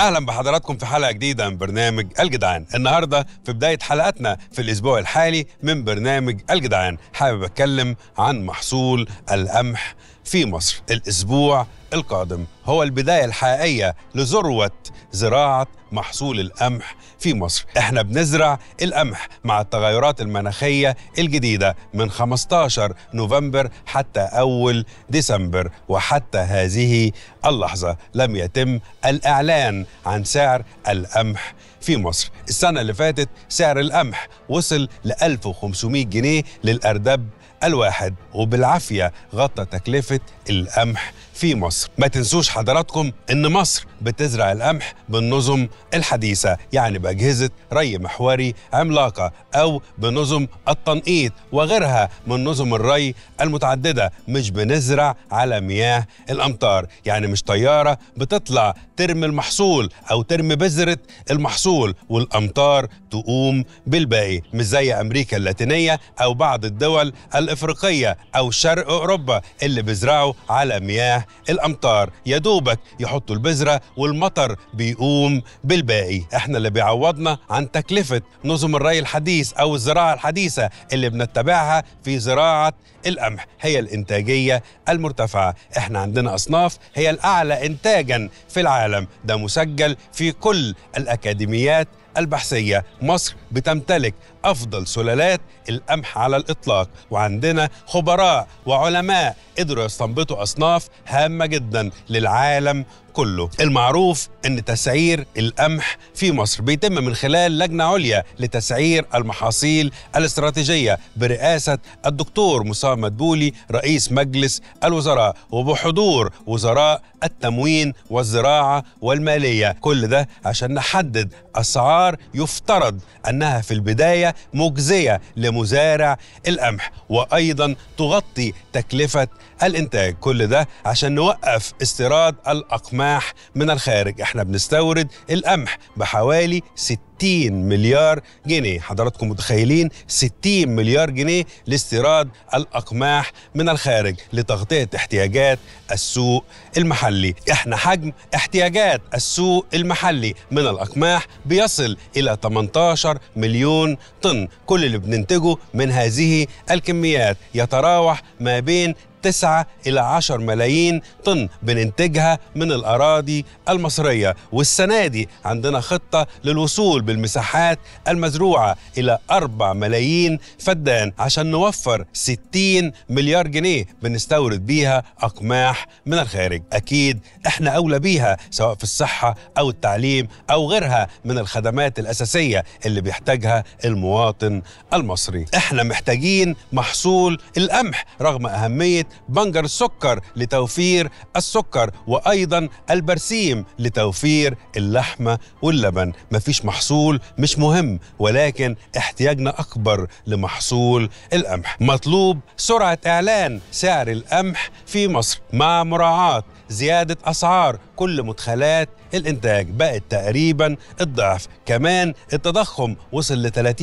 اهلا بحضراتكم في حلقه جديده من برنامج الجدعان النهارده في بدايه حلقتنا في الاسبوع الحالي من برنامج الجدعان حابب اتكلم عن محصول القمح في مصر الأسبوع القادم هو البداية الحقيقية لذروة زراعة محصول القمح في مصر احنا بنزرع القمح مع التغيرات المناخية الجديدة من 15 نوفمبر حتى أول ديسمبر وحتى هذه اللحظة لم يتم الإعلان عن سعر القمح في مصر السنة اللي فاتت سعر القمح وصل ل 1500 جنيه للأردب الواحد وبالعافية غطى تكلفة القمح في مصر ما تنسوش حضراتكم أن مصر بتزرع القمح بالنظم الحديثة يعني بأجهزة ري محوري عملاقة أو بنظم التنقيط وغيرها من نظم الري المتعددة مش بنزرع على مياه الأمطار يعني مش طيارة بتطلع ترمي المحصول أو ترمي بذرة المحصول والأمطار تقوم بالباقي مش زي أمريكا اللاتينية أو بعض الدول الافريقيه او شرق اوروبا اللي بيزرعوا على مياه الامطار يا دوبك يحطوا البذره والمطر بيقوم بالباقي احنا اللي بيعوضنا عن تكلفه نظم الري الحديث او الزراعه الحديثه اللي بنتبعها في زراعه القمح هي الانتاجيه المرتفعه احنا عندنا اصناف هي الاعلى انتاجا في العالم ده مسجل في كل الاكاديميات البحثية مصر بتمتلك أفضل سلالات القمح على الإطلاق وعندنا خبراء وعلماء قدروا يستنبطوا أصناف هامة جدا للعالم كله المعروف أن تسعير القمح في مصر بيتم من خلال لجنة عليا لتسعير المحاصيل الاستراتيجية برئاسة الدكتور مسام مدبولي رئيس مجلس الوزراء وبحضور وزراء التموين والزراعة والمالية كل ده عشان نحدد أسعار يفترض أنها في البداية مجزية لمزارع القمح وأيضا تغطي تكلفة الإنتاج كل ده عشان نوقف استيراد الأقمام القماح من الخارج احنا بنستورد القمح بحوالي 60 مليار جنيه حضراتكم متخيلين 60 مليار جنيه لاستيراد الأقماح من الخارج لتغطية احتياجات السوق المحلي احنا حجم احتياجات السوق المحلي من الأقماح بيصل إلى 18 مليون طن كل اللي بننتجه من هذه الكميات يتراوح ما بين 9 إلى 10 ملايين طن بننتجها من الأراضي المصرية والسنة دي عندنا خطة للوصول بالمساحات المزروعة إلى 4 ملايين فدان عشان نوفر 60 مليار جنيه بنستورد بيها أقماح من الخارج أكيد إحنا أولى بيها سواء في الصحة أو التعليم أو غيرها من الخدمات الأساسية اللي بيحتاجها المواطن المصري إحنا محتاجين محصول القمح رغم أهمية بنجر السكر لتوفير السكر وأيضا البرسيم لتوفير اللحمة واللبن مفيش محصول مش مهم ولكن احتياجنا أكبر لمحصول القمح مطلوب سرعة إعلان سعر القمح في مصر مع مراعاة زيادة أسعار كل مدخلات الإنتاج بقت تقريبا الضعف كمان التضخم وصل ل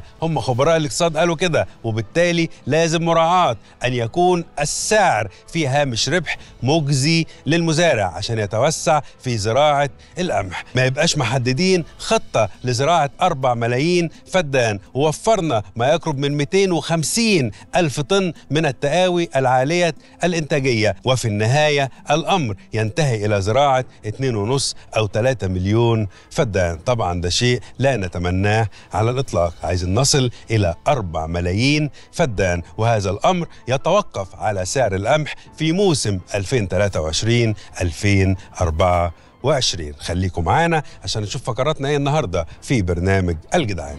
30% هم خبراء الاقتصاد قالوا كده وبالتالي لازم مراعاة أن يكون السعر في هامش ربح مجزي للمزارع عشان يتوسع في زراعة القمح ما يبقاش محددين خطة لزراعة 4 ملايين فدان ووفرنا ما يقرب من 250 ألف طن من التقاوي العالية الإنتاجية وفي النهاية الأمر ينتهي إلى زراعة 2.5 أو 3 مليون فدان طبعا ده شيء لا نتمناه على الإطلاق عايزين نصل إلى 4 ملايين فدان وهذا الأمر يتوقف على سعر القمح في موسم 2023 2024 خليكم معانا عشان نشوف فقراتنا ايه النهارده في برنامج الجدعان